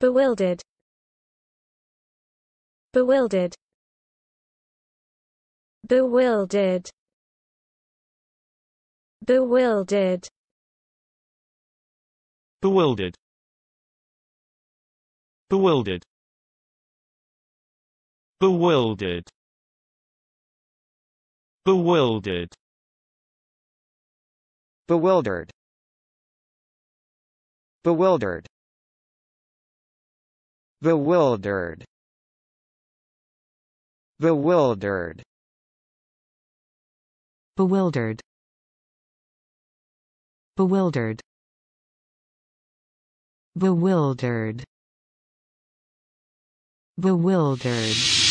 bewildered bewildered bewildered bewildered bewildered bewildered bewildered bewildered bewildered bewildered bewildered bewildered bewildered bewildered bewildered bewildered